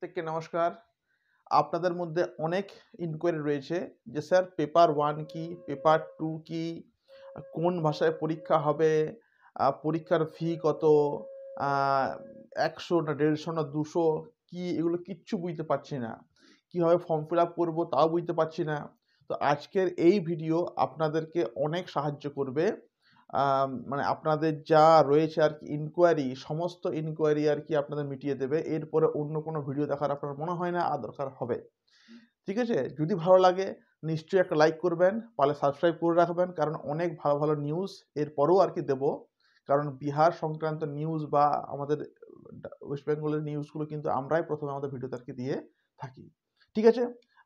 প্রত্যেককে নমস্কার আপনাদের মধ্যে অনেক ইনকোয়ারি রয়েছে যে স্যার পেপার ওয়ান কি পেপার টু কি কোন ভাষায় পরীক্ষা হবে পরীক্ষার ফি কত একশো না দেড়শো না দুশো কি এগুলো কিচ্ছু বুঝতে পারছি না কীভাবে ফর্ম ফিল আপ করবো তাও বুঝতে পারছি না তো আজকের এই ভিডিও আপনাদেরকে অনেক সাহায্য করবে মানে আপনাদের যা রয়েছে আর কি ইনকোয়ারি সমস্ত ইনকোয়ারি আর কি আপনাদের মিটিয়ে দেবে এরপরে অন্য কোনো ভিডিও দেখার আপনার মনে হয় না আর দরকার হবে ঠিক আছে যদি ভালো লাগে নিশ্চয়ই একটা লাইক করবেন পালে সাবস্ক্রাইব করে রাখবেন কারণ অনেক ভালো ভালো নিউজ এরপরেও আর কি দেবো কারণ বিহার সংক্রান্ত নিউজ বা আমাদের ওয়েস্ট বেঙ্গলের নিউজগুলো কিন্তু আমরাই প্রথমে আমাদের ভিডিওতে আর কি দিয়ে থাকি ঠিক আছে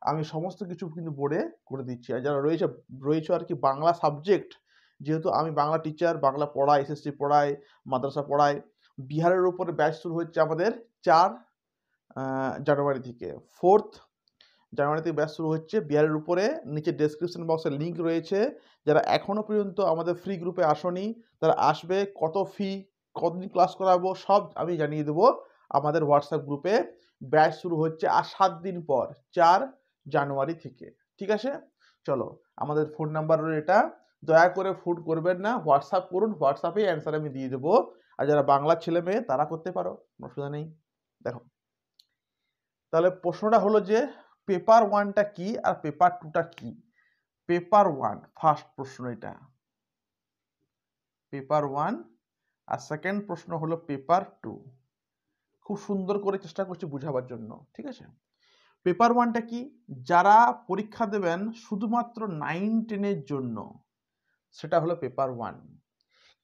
আমি সমস্ত কিছু কিন্তু বোর্ডে করে দিচ্ছি আর যারা রয়েছে রয়েছে আর কি বাংলা সাবজেক্ট যেহেতু আমি বাংলা টিচার বাংলা পড়াই এসএসসি পড়াই মাদ্রাসা পড়াই বিহারের উপরে ব্যাচ শুরু হচ্ছে আমাদের চার জানুয়ারি থেকে ফোর্থ জানুয়ারি থেকে ব্যাচ শুরু হচ্ছে বিহারের উপরে নিচে ডেসক্রিপশন বক্সে লিঙ্ক রয়েছে যারা এখনও পর্যন্ত আমাদের ফ্রি গ্রুপে আসনি তারা আসবে কত ফি কতদিন ক্লাস করাবো সব আমি জানিয়ে দেবো আমাদের হোয়াটসঅ্যাপ গ্রুপে ব্যাচ শুরু হচ্ছে আর সাত দিন পর চার জানুয়ারি থেকে ঠিক আছে চলো আমাদের ফোন নাম্বার এটা দয়া করে ফুড করবেন না হোয়াটসঅ্যাপ করুন হোয়াটসঅ্যাপেই অ্যান্সার আমি দিয়ে দেবো আর যারা বাংলার ছেলে মেয়ে তারা করতে পারো কোনো অসুবিধা নেই দেখো তাহলে প্রশ্নটা হলো যে পেপার ওয়ানটা কি আর পেপার টুটা কি পেপার ওয়ান ফার্স্ট প্রশ্ন এটা পেপার ওয়ান আর সেকেন্ড প্রশ্ন হলো পেপার টু খুব সুন্দর করে চেষ্টা করছি বুঝাবার জন্য ঠিক আছে পেপার ওয়ানটা কি যারা পরীক্ষা দেবেন শুধুমাত্র নাইন টেনের জন্য সেটা হলো পেপার ওয়ান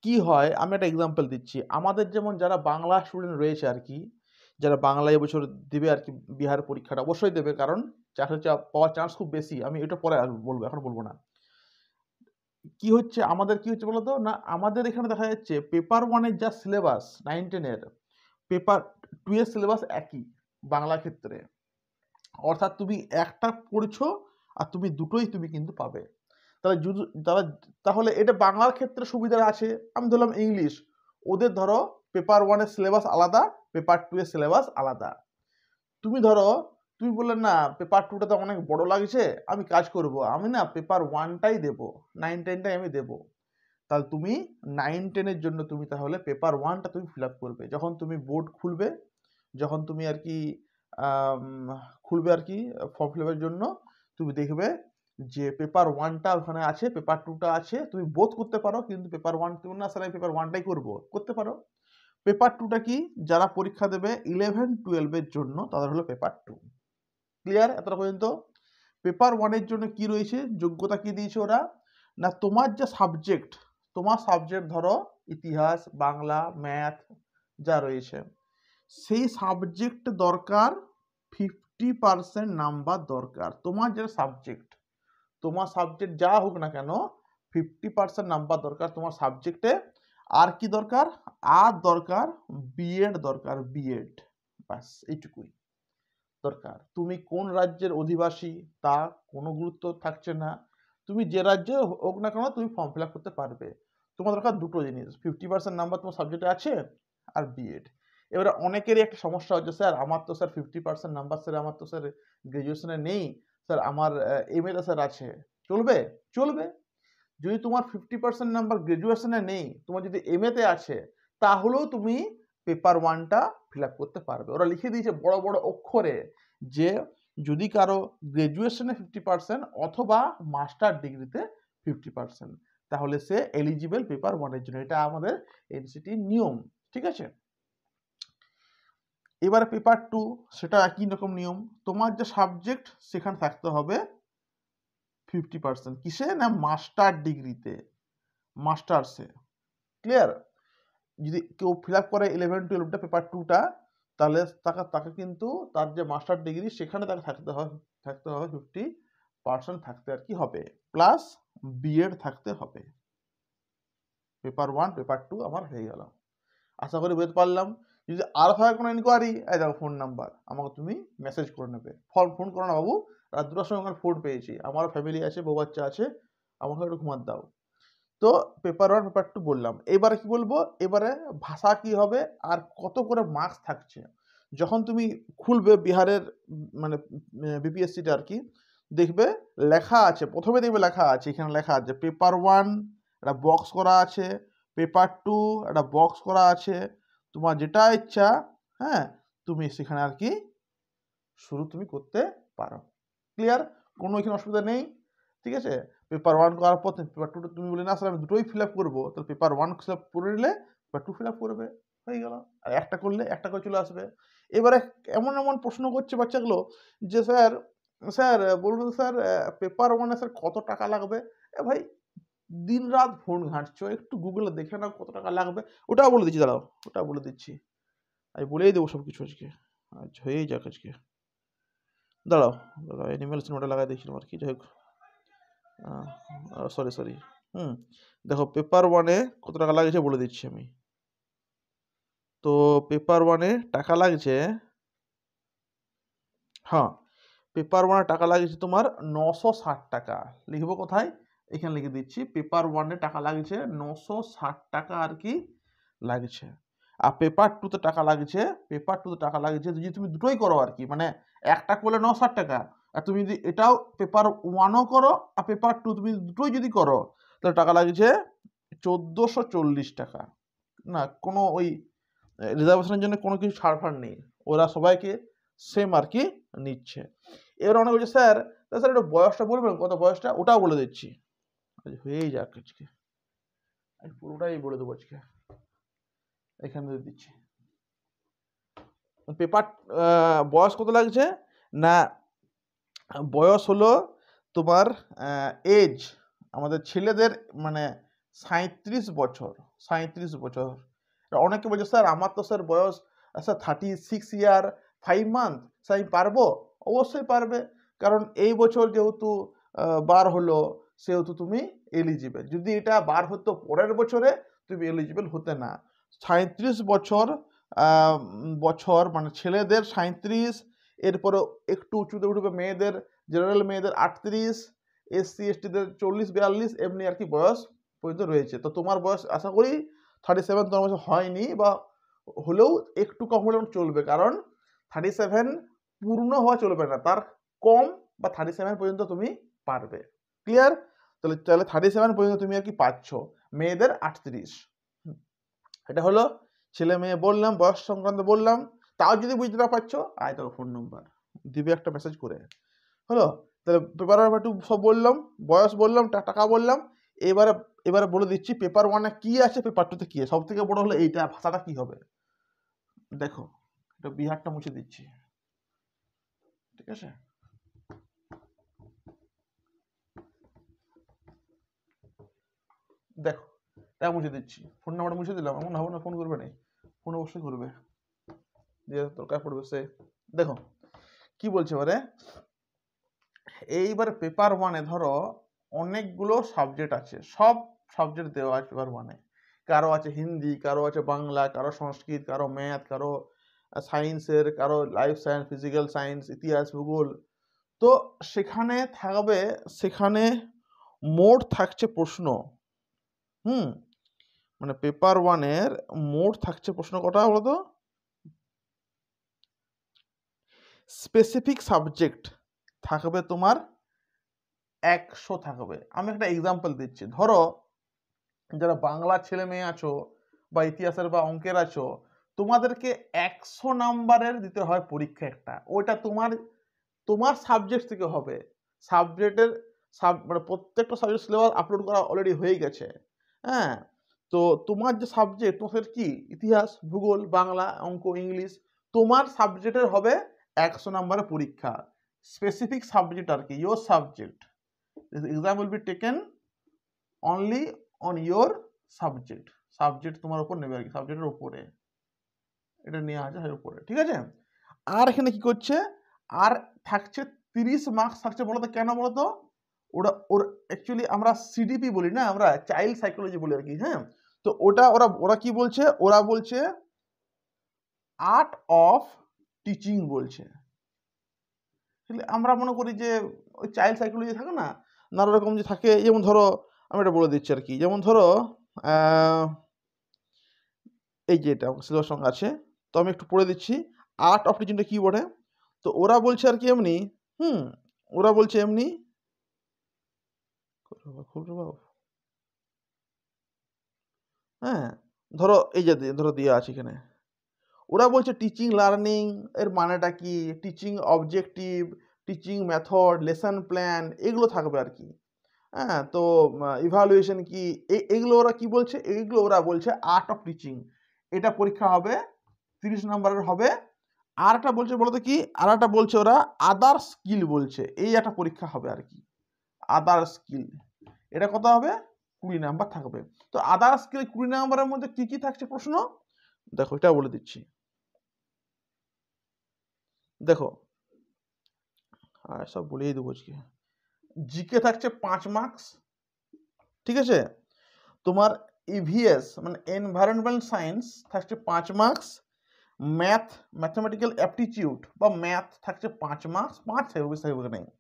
কি হয় আমি একটা এক্সাম্পল দিচ্ছি আমাদের যেমন যারা বাংলা স্টুডেন্ট রয়েছে আর কি যারা বাংলা এবছর দেবে আর কি বিহার পরীক্ষাটা অবশ্যই দেবে কারণ চাকরি পাওয়ার চান্স খুব বেশি আমি এটা পরে বলবো এখন বলবো না কি হচ্ছে আমাদের কি হচ্ছে বলতো না আমাদের এখানে দেখা যাচ্ছে পেপার ওয়ানের যা সিলেবাস নাইন টেনের পেপার টু এর সিলেবাস একই বাংলা ক্ষেত্রে অর্থাৎ তুমি একটা পড়ছো আর তুমি দুটোই তুমি কিন্তু পাবে তাহলে তারা তাহলে এটা বাংলার ক্ষেত্রে সুবিধা আছে আমি ধরলাম ইংলিশ ওদের ধরো পেপার ওয়ানের সিলেবাস আলাদা পেপার টু এর সিলেবাস আলাদা তুমি ধরো তুমি বললে না পেপার টুটা তো অনেক বড় লাগছে আমি কাজ করব আমি না পেপার ওয়ানটাই দেবো নাইন টেনটাই আমি দেবো তাহলে তুমি নাইন টেনের জন্য তুমি তাহলে পেপার ওয়ানটা তুমি ফিল আপ করবে যখন তুমি বোর্ড খুলবে যখন তুমি আর কি খুলবে আর কি ফর্ম ফিল আপের জন্য তুমি দেখবে যে পেপার ওয়ানটা ওখানে আছে পেপার টুটা আছে তুমি বোধ করতে পারো কিন্তু পেপার ওয়ান তুমি না স্যার আমি পেপার ওয়ানটাই করবো করতে পারো পেপার টুটা কি যারা পরীক্ষা দেবে ইলেভেন টুয়েলভের জন্য তাদের হলো পেপার টু ক্লিয়ার এতটা পর্যন্ত পেপার ওয়ানের জন্য কি রয়েছে যোগ্যতা কি দিয়েছে ওরা না তোমার যে সাবজেক্ট তোমার সাবজেক্ট ধরো ইতিহাস বাংলা ম্যাথ যা রয়েছে সেই সাবজেক্ট দরকার ফিফটি পার্সেন্ট নাম্বার দরকার তোমার যে সাবজেক্ট তোমার সাবজেক্ট যা হোক না কেন ফিফটি পার্সেন্ট নাম্বার দরকার তোমার সাবজেক্টে আর কি দরকার আর দরকার বিএড দরকার বিএড ব্যাস এইটুকুই দরকার তুমি কোন রাজ্যের অধিবাসী তা কোনো গুরুত্ব থাকছে না তুমি যে রাজ্যে হোক না কেন তুমি ফর্ম ফিল করতে পারবে তোমার দরকার দুটো জিনিস ফিফটি পার্সেন্ট নাম্বার তোমার সাবজেক্টে আছে আর বিএড এবারে অনেকেরই একটা সমস্যা হচ্ছে স্যার আমার তো sir fifty percent number sir আমার তো স্যার গ্র্যাজুয়েশনে নেই স্যার আমার এমএলএ স্যার আছে চলবে চলবে যদি তোমার ফিফটি পার্সেন্ট নাম্বার গ্রাজুয়েশনে নেই তোমার যদি এম এতে আছে তাহলেও তুমি পেপার ওয়ানটা ফিল আপ করতে পারবে ওরা লিখে দিয়েছে বড় বড় অক্ষরে যে যদি কারো গ্রাজুয়েশনে ফিফটি পার্সেন্ট অথবা মাস্টার ডিগ্রিতে ফিফটি পার্সেন্ট তাহলে সে এলিজিবেল পেপার ওয়ানের জন্য এটা আমাদের এনসিটির নিয়ম ঠিক আছে এবার পেপার টু সেটা একই রকম নিয়ম তোমার যে সাবজেক্ট সেখানে থাকতে হবে ফিফটি পার্সেন্ট কিসে না মাস্টার ডিগ্রিতে মাস্টার্সে ক্লিয়ার যদি কেউ ফিল আপ করে ইলেভেন টুয়েলভটা পেপার টুটা তাহলে তাকে তাকে কিন্তু তার যে মাস্টার ডিগ্রি সেখানে তাকে থাকতে হয় থাকতে হবে ফিফটি পার্সেন্ট থাকতে আর কি হবে প্লাস বিএড থাকতে হবে পেপার ওয়ান পেপার টু আমার হয়ে গেল আশা করি বুঝতে পারলাম যদি আর থাকে কোনো ইনকোয়ারি এই দেখো ফোন নাম্বার আমাকে তুমি মেসেজ করে নেবে ফল ফোন করো না বাবু রাত দুটার সময় আমার ফুড পেয়েছি আমারও ফ্যামিলি আছে বউ বাচ্চা আছে আমাকে একটু ঘুমার দাও তো পেপার ওয়ান পেপার টু বললাম এবারে কি বলবো এবারে ভাষা কি হবে আর কত করে মার্কস থাকছে যখন তুমি খুলবে বিহারের মানে বিপিএসসিটা আর কি দেখবে লেখা আছে প্রথমে দেখবে লেখা আছে এখানে লেখা আছে পেপার ওয়ান একটা বক্স করা আছে পেপার টু একটা বক্স করা আছে তোমার যেটা ইচ্ছা হ্যাঁ তুমি সেখানে আর কি শুরু তুমি করতে পারো ক্লিয়ার কোনো এখানে অসুবিধা নেই ঠিক আছে পেপার ওয়ান করার পর পেপার টুটা তুমি বলে না স্যার আমি দুটোই ফিল আপ করবো তাহলে পেপার ওয়ান ফিল আপ করে নিলে পেপার টু ফিল আপ করবে হয়ে গেল আর একটা করলে একটা করে চলে আসবে এবারে এমন এমন প্রশ্ন করছে বাচ্চাগুলো যে স্যার স্যার বলুন স্যার পেপার ওয়ানে স্যার কত টাকা লাগবে এ ভাই দিন রাত ফোন ঘাঁটছো একটু গুগলে দেখে নাও কত টাকা লাগবে ওটাও বলে দিচ্ছি দাঁড়াও ওটা বলে দিচ্ছি আমি বলেই দেবো সব কিছু আজকে আচ্ছা হয়েই যাক আজকে দাঁড়াও দাঁড়াও অ্যানিমেল সিনেমাটা লাগাই দিয়েছিলাম আর কি যাই হোক সরি সরি হুম দেখো পেপার ওয়ানে কত টাকা লাগছে বলে দিচ্ছি আমি তো পেপার ওয়ানে টাকা লাগছে হ্যাঁ পেপার ওয়ানে টাকা লাগছে তোমার নশো ষাট টাকা লিখবো কোথায় এখানে লিখে দিচ্ছি পেপার ওয়ানে টাকা লাগছে নশো ষাট টাকা আর কি লাগছে আর পেপার টুতে টাকা লাগছে পেপার টুতে টাকা লাগছে যদি তুমি দুটোই করো আর কি মানে একটা করলে নশো ষাট টাকা আর তুমি যদি এটাও পেপার ওয়ানও করো আর পেপার টু তুমি দুটোই যদি করো তাহলে টাকা লাগছে চোদ্দোশো চল্লিশ টাকা না কোনো ওই রিজার্ভেশনের জন্য কোনো কিছু ফাড় নেই ওরা সবাইকে সেম আর কি নিচ্ছে এবার অনেক বলছে স্যার স্যার একটু বয়সটা বলবেন কত বয়সটা ওটাও বলে দিচ্ছি আজ হয়েই যাক আজকে আজ পুরোটাই বলে দেবো আজকে এখান থেকে দিচ্ছি পেপার বয়স কত লাগছে না বয়স হলো তোমার এজ আমাদের ছেলেদের মানে সাঁত্রিশ বছর সাঁত্রিশ বছর অনেকে বলছে স্যার আমার তো স্যার বয়স sir thirty six year five month sir আমি পারবো অবশ্যই পারবে কারণ এই বছর যেহেতু বার হলো সেহেতু তুমি এলিজিবেল যদি এটা বার হতো পরের বছরে তুমি এলিজিবেল হতে না সাঁত্রিশ বছর বছর মানে ছেলেদের সাঁত্রিশ এরপরে একটু উঁচুতে উঠবে মেয়েদের জেনারেল মেয়েদের আটত্রিশ এসসি এসটিদের চল্লিশ বিয়াল্লিশ এমনি আর কি বয়স পর্যন্ত রয়েছে তো তোমার বয়স আশা করি থার্টি সেভেন তোমার বয়স হয়নি বা হলেও একটু কম হলে চলবে কারণ থার্টি সেভেন পূর্ণ হওয়া চলবে না তার কম বা থার্টি সেভেন পর্যন্ত তুমি পারবে ক্লিয়ার তাহলে তাহলে থার্টি সেভেন পর্যন্ত তুমি আর কি পাচ্ছ মেয়েদের আটত্রিশ এটা হলো ছেলে মেয়ে বললাম বয়স সংক্রান্ত বললাম তাও যদি বুঝতে না পারছো আয় তোর ফোন নম্বর দিবে একটা মেসেজ করে হলো তাহলে পেপার ওয়ান টু সব বললাম বয়স বললাম টাকা বললাম এবারে এবারে বলে দিচ্ছি পেপার ওয়ানে কী আছে পেপার টুতে কী আছে সব থেকে বড়ো হলো এইটা ভাষাটা কী হবে দেখো এটা বিহারটা মুছে দিচ্ছি ঠিক আছে দেখো এটা মুছে দিচ্ছি ফোন নাম্বার মুছে দিলাম এমন হবে না ফোন করবে না ফোন অবশ্যই করবে যে দরকার পড়বে সে দেখো কি বলছে এবারে এইবার পেপার ওয়ানে ধরো অনেকগুলো সাবজেক্ট আছে সব সাবজেক্ট দেওয়া আছে পেপার ওয়ানে কারো আছে হিন্দি কারো আছে বাংলা কারো সংস্কৃত কারো ম্যাথ কারো সায়েন্সের কারো লাইফ সায়েন্স ফিজিক্যাল সায়েন্স ইতিহাস ভূগোল তো সেখানে থাকবে সেখানে মোট থাকছে প্রশ্ন হুম মানে পেপার ওয়ানের মোট থাকছে প্রশ্ন কটা বলতো স্পেসিফিক সাবজেক্ট থাকবে তোমার একশো থাকবে আমি একটা এক্সাম্পল দিচ্ছি ধরো যারা বাংলা ছেলে মেয়ে আছো বা ইতিহাসের বা অঙ্কের আছো তোমাদেরকে একশো নাম্বারের দিতে হয় পরীক্ষা একটা ওইটা তোমার তোমার সাবজেক্ট থেকে হবে সাবজেক্টের সাব মানে প্রত্যেকটা সাবজেক্ট সিলেবাস আপলোড করা অলরেডি হয়ে গেছে হ্যাঁ তো তোমার যে সাবজেক্ট তোমাদের কি ইতিহাস ভূগোল বাংলা অঙ্ক ইংলিশ তোমার সাবজেক্টের হবে একশো নম্বরের পরীক্ষা স্পেসিফিক সাবজেক্ট আর কি your subject exam will be taken only on your subject subject তোমার ওপর নেবে আর কি সাবজেক্টের উপরে এটা নেওয়া আছে হাজার উপরে ঠিক আছে আর এখানে কি করছে আর থাকছে তিরিশ মার্কস থাকছে বলতো কেন বলতো ওরা ওর অ্যাকচুয়ালি আমরা সিডিপি বলি না আমরা চাইল্ড সাইকোলজি বলি আর কি হ্যাঁ তো ওটা ওরা ওরা কি বলছে ওরা বলছে আর্ট অফ টিচিং বলছে আমরা মনে করি যে ওই চাইল্ড সাইকোলজি থাকে না নানা রকম যে থাকে যেমন ধরো আমি এটা বলে দিচ্ছি আর কি যেমন ধরো এই যে এটা সিলেবাস সঙ্গে আছে তো আমি একটু পড়ে দিচ্ছি আর্ট অফ টিচিংটা কী বলে তো ওরা বলছে আর কি এমনি হুম ওরা বলছে এমনি খুচরো বাবু হ্যাঁ ধরো এই যে ধরো দিয়ে আছে এখানে ওরা বলছে টিচিং লার্নিং এর মানেটা কি teaching objective teaching method lesson plan এগুলো থাকবে আর কি হ্যাঁ তো ইভ্যালুয়েশন কি এগুলো ওরা কি বলছে এগুলো ওরা বলছে আর্ট অফ টিচিং এটা পরীক্ষা হবে তিরিশ নম্বরের হবে আর একটা বলছে বলতো কি আর একটা বলছে ওরা আদার স্কিল বলছে এই একটা পরীক্ষা হবে আর কি আদার স্কিল এটা কত হবে কুড়ি নাম্বার থাকবে তো আদার স্কিল কুড়ি নাম্বারের মধ্যে কি কি থাকছে প্রশ্ন দেখো এটা বলে দিচ্ছি দেখো আর হ্যাঁ, সব বলেই দেবো আজকে জিকে থাকছে পাঁচ মার্কস ঠিক আছে তোমার ইভিএস মানে এনভায়রনমেন্ট সায়েন্স থাকছে পাঁচ মার্কস ম্যাথ ম্যাথমেটিক্যাল অ্যাপটিচিউড বা ম্যাথ থাকছে পাঁচ মার্কস পাঁচ থাকবে থাকবে নেই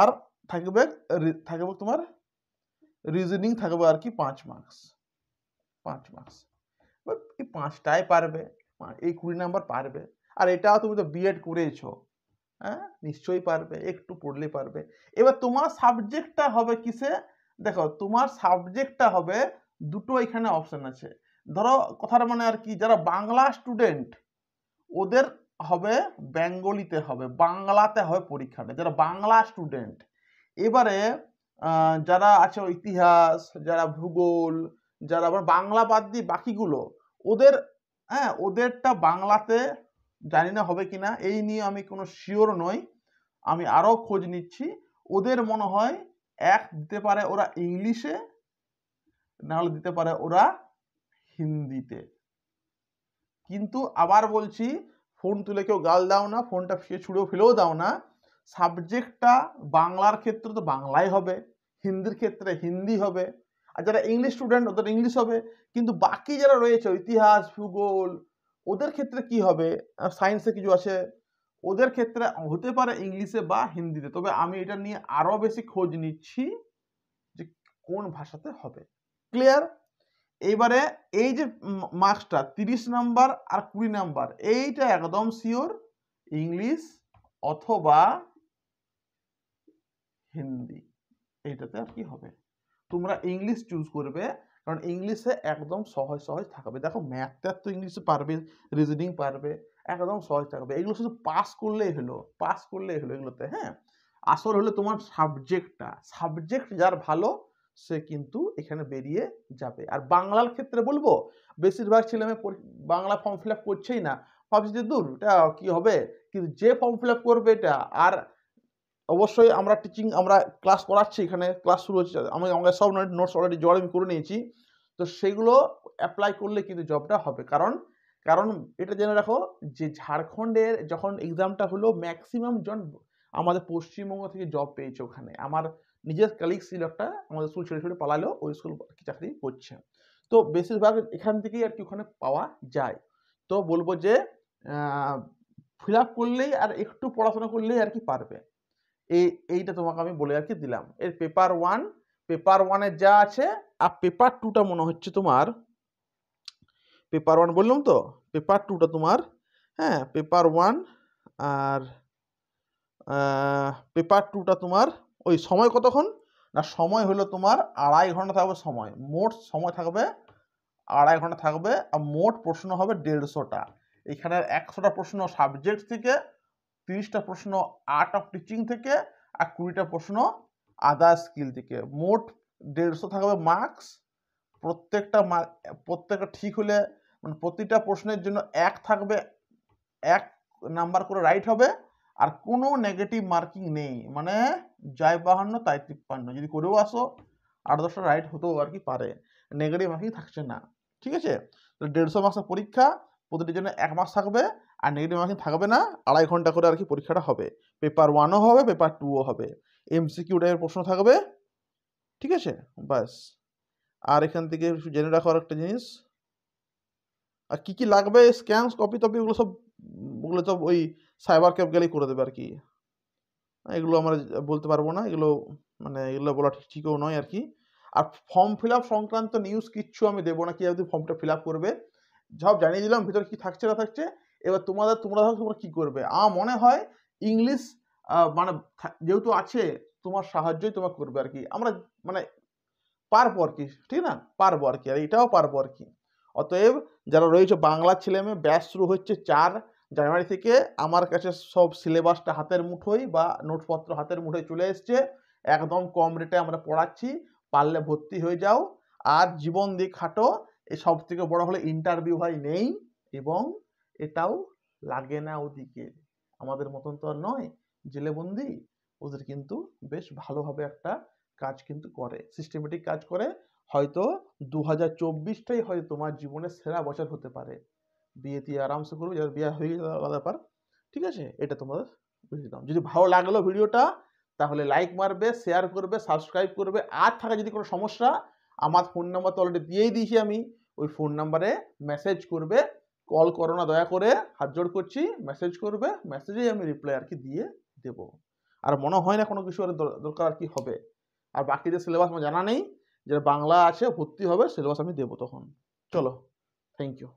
আর থাকবে থাকবে তোমার রিজনিং থাকবে আর কি পাঁচ মার্কস পাঁচ মার্কস এই পাঁচটাই পারবে এই কুড়ি নাম্বার পারবে আর এটাও তুমি তো বিএড করেছ হ্যাঁ নিশ্চয়ই পারবে একটু পড়লে পারবে এবার তোমার সাবজেক্টটা হবে কিসে দেখো তোমার সাবজেক্টটা হবে দুটো এখানে অপশন আছে ধরো কথার মানে আর কি যারা বাংলা স্টুডেন্ট ওদের হবে বেঙ্গলিতে হবে বাংলাতে হবে পরীক্ষাটা যারা বাংলা স্টুডেন্ট এবারে যারা আছে ইতিহাস যারা ভূগোল যারা আবার বাংলা বাদ দিয়ে বাকিগুলো ওদের হ্যাঁ ওদেরটা বাংলাতে জানি না হবে কিনা এই নিয়ে আমি কোনো শিওর নই আমি আরও খোঁজ নিচ্ছি ওদের মনে হয় এক দিতে পারে ওরা ইংলিশে নাহলে দিতে পারে ওরা হিন্দিতে কিন্তু আবার বলছি ফোন তুলে কেউ গাল দাও না ফোনটা ছুড়েও ফেলেও দাও না সাবজেক্টটা বাংলার ক্ষেত্রে তো বাংলাই হবে হিন্দির ক্ষেত্রে হিন্দি হবে আর যারা ইংলিশ স্টুডেন্ট ওদের ইংলিশ হবে কিন্তু বাকি যারা রয়েছে ইতিহাস ভূগোল ওদের ক্ষেত্রে কি হবে সায়েন্সে কিছু আছে ওদের ক্ষেত্রে হতে পারে ইংলিশে বা হিন্দিতে তবে আমি এটা নিয়ে আরও বেশি খোঁজ নিচ্ছি যে কোন ভাষাতে হবে ক্লিয়ার এইবারে এই যে মার্কসটা তিরিশ নাম্বার আর কুড়ি নাম্বার এইটা একদম শিওর ইংলিশ অথবা হিন্দি এইটাতে আর কি হবে তোমরা ইংলিশ চুজ করবে কারণ ইংলিশে একদম সহজ সহজ থাকবে দেখো ম্যাথটা তো ইংলিশে পারবে রিজনিং পারবে একদম সহজ থাকবে এগুলো শুধু পাস করলেই হলো পাস করলেই হলো এগুলোতে হ্যাঁ আসল হলো তোমার সাবজেক্টটা সাবজেক্ট যার ভালো সে কিন্তু এখানে বেরিয়ে যাবে আর বাংলার ক্ষেত্রে বলবো বেশিরভাগ ছেলে মেয়ে বাংলা ফর্ম ফিল আপ করছেই না ভাবছি যে দূর এটা কী হবে কিন্তু যে ফর্ম ফিল আপ করবে এটা আর অবশ্যই আমরা টিচিং আমরা ক্লাস করাচ্ছি এখানে ক্লাস শুরু হচ্ছে আমি আমাদের সব নোটস অলরেডি জল আমি করে নিয়েছি তো সেগুলো অ্যাপ্লাই করলে কিন্তু জবটা হবে কারণ কারণ এটা জেনে রাখো যে ঝাড়খণ্ডের যখন এক্সামটা হলো ম্যাক্সিমাম জন আমাদের পশ্চিমবঙ্গ থেকে জব পেয়েছে ওখানে আমার নিজের কালিগ ছিল একটা আমাদের স্কুল ছেড়ে ছেড়ে পালালেও ওই স্কুল চাকরি করছে তো বেশিরভাগ এখান থেকেই আর কি ওখানে পাওয়া যায় তো বলবো যে ফিল আপ করলেই আর একটু পড়াশোনা করলেই আর কি পারবে এই এইটা তোমাকে আমি বলে আর কি দিলাম এর পেপার ওয়ান পেপার ওয়ানের যা আছে আর পেপার টুটা মনে হচ্ছে তোমার পেপার ওয়ান বললাম তো পেপার টুটা তোমার হ্যাঁ পেপার ওয়ান আর পেপার টুটা তোমার ওই সময় কতক্ষণ না সময় হলো তোমার আড়াই ঘন্টা থাকবে সময় মোট সময় থাকবে আড়াই ঘন্টা থাকবে আর মোট প্রশ্ন হবে দেড়শোটা এখানে একশোটা প্রশ্ন সাবজেক্ট থেকে তিরিশটা প্রশ্ন আর্ট অফ টিচিং থেকে আর কুড়িটা প্রশ্ন আদার স্কিল থেকে মোট দেড়শো থাকবে মার্কস প্রত্যেকটা মার্ক প্রত্যেকটা ঠিক হলে মানে প্রতিটা প্রশ্নের জন্য এক থাকবে এক নাম্বার করে রাইট হবে আর কোনো নেগেটিভ মার্কিং নেই মানে যায় বাহান্ন তাই তিপ্পান্ন যদি করেও আসো আট দশটা রাইট হতেও আর কি পারে নেগেটিভ মার্কিং থাকছে না ঠিক আছে তো দেড়শো মার্কসের পরীক্ষা প্রতিটির জন্য এক মাস থাকবে আর নেগেটিভ মার্কিং থাকবে না আড়াই ঘন্টা করে আর কি পরীক্ষাটা হবে পেপার ওয়ানও হবে পেপার টুও হবে এমসিকিউ টাইপের প্রশ্ন থাকবে ঠিক আছে ব্যাস আর এখান থেকে জেনে রাখার একটা জিনিস আর কী কী লাগবে স্ক্যানস কপি টপি ওগুলো সব ওগুলো সব ওই সাইবার ক্যাপ গেলেই করে দেবে আর কি এগুলো আমরা বলতে পারবো না এগুলো মানে এগুলো বলা ঠিক ঠিকও নয় আর কি আর ফর্ম ফিল আপ সংক্রান্ত নিউজ কিচ্ছু আমি দেবো না কীভাবে ফর্মটা ফিল আপ করবে সব জানিয়ে দিলাম ভিতরে কী থাকছে না থাকছে এবার তোমাদের তোমরা ধরো তোমরা কী করবে আমার মনে হয় ইংলিশ মানে যেহেতু আছে তোমার সাহায্যই তোমার করবে আর কি আমরা মানে পারবো আর কি ঠিক না পারবো আর কি আর এটাও পারবো আর কি অতএব যারা রয়েছে বাংলা ছেলে মেয়ে ব্যাস শুরু হচ্ছে চার জানুয়ারি থেকে আমার কাছে সব সিলেবাসটা হাতের মুঠোয় বা নোটপত্র হাতের মুঠোয় চলে এসছে একদম কম রেটে আমরা পড়াচ্ছি পারলে ভর্তি হয়ে যাও আর জীবন দিয়ে খাটো এই সব থেকে বড় হলে ইন্টারভিউ হয় নেই এবং এটাও লাগে না ওদিকে আমাদের মতন তো আর নয় জেলেবন্দি ওদের কিন্তু বেশ ভালোভাবে একটা কাজ কিন্তু করে সিস্টেমেটিক কাজ করে হয়তো দু হাজার চব্বিশটাই হয়তো তোমার জীবনের সেরা বছর হতে পারে বিয়ে দিয়ে আরামসে করবে যার বিয়ে হয়ে গেছে আলাদা ব্যাপার ঠিক আছে এটা তোমাদের বুঝে দাও যদি ভালো লাগলো ভিডিওটা তাহলে লাইক মারবে শেয়ার করবে সাবস্ক্রাইব করবে আর থাকা যদি কোনো সমস্যা আমার ফোন নাম্বার তো অলরেডি দিয়েই দিয়েছি আমি ওই ফোন নাম্বারে মেসেজ করবে কল করো না দয়া করে হাত জোড় করছি মেসেজ করবে মেসেজেই আমি রিপ্লাই আর কি দিয়ে দেবো আর মনে হয় না কোনো কিছু আর দরকার আর কি হবে আর বাকি যে সিলেবাস আমার জানা নেই যে বাংলা আছে ভর্তি হবে সিলেবাস আমি দেবো তখন চলো থ্যাংক ইউ